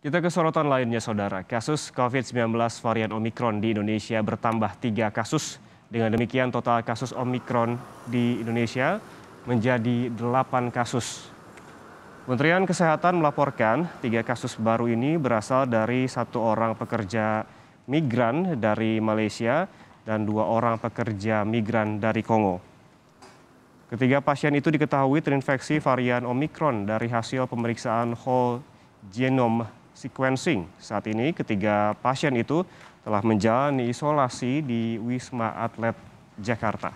Kita ke sorotan lainnya, Saudara. Kasus COVID-19 varian Omikron di Indonesia bertambah tiga kasus. Dengan demikian, total kasus Omikron di Indonesia menjadi delapan kasus. Kementerian Kesehatan melaporkan tiga kasus baru ini berasal dari satu orang pekerja migran dari Malaysia dan dua orang pekerja migran dari Kongo. Ketiga pasien itu diketahui terinfeksi varian Omikron dari hasil pemeriksaan whole genome sequencing. Saat ini ketiga pasien itu telah menjalani isolasi di Wisma Atlet Jakarta.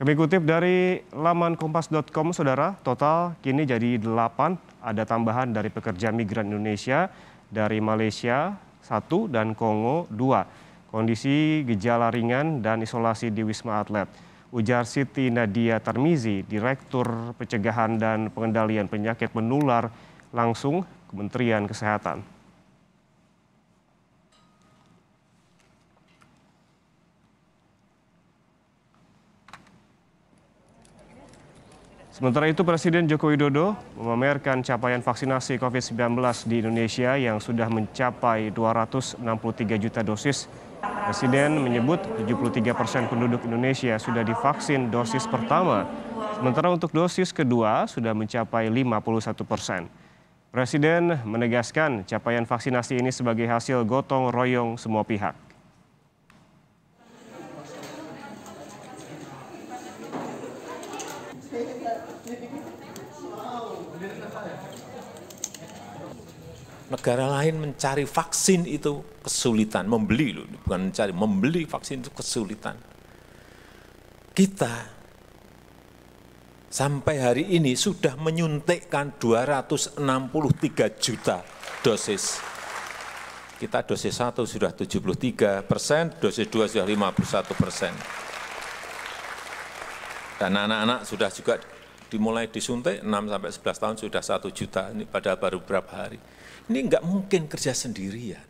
Kami kutip dari laman kompas.com, saudara, total kini jadi 8. Ada tambahan dari pekerja migran Indonesia dari Malaysia 1 dan Kongo 2 kondisi gejala ringan dan isolasi di Wisma Atlet. Ujar Siti Nadia Tarmizi, Direktur Pencegahan dan Pengendalian Penyakit Menular langsung Kementerian Kesehatan. Sementara itu Presiden Joko Widodo memamerkan capaian vaksinasi COVID-19 di Indonesia yang sudah mencapai 263 juta dosis Presiden menyebut 73 persen penduduk Indonesia sudah divaksin dosis pertama, sementara untuk dosis kedua sudah mencapai 51 persen. Presiden menegaskan capaian vaksinasi ini sebagai hasil gotong royong semua pihak. negara lain mencari vaksin itu kesulitan, membeli loh, bukan mencari, membeli vaksin itu kesulitan. Kita sampai hari ini sudah menyuntikkan 263 juta dosis. Kita dosis 1 sudah 73 persen, dosis 2 sudah 51 persen. Dan anak-anak sudah juga dimulai disuntik 6 sampai 11 tahun sudah satu juta ini padahal baru beberapa hari. Ini enggak mungkin kerja sendirian.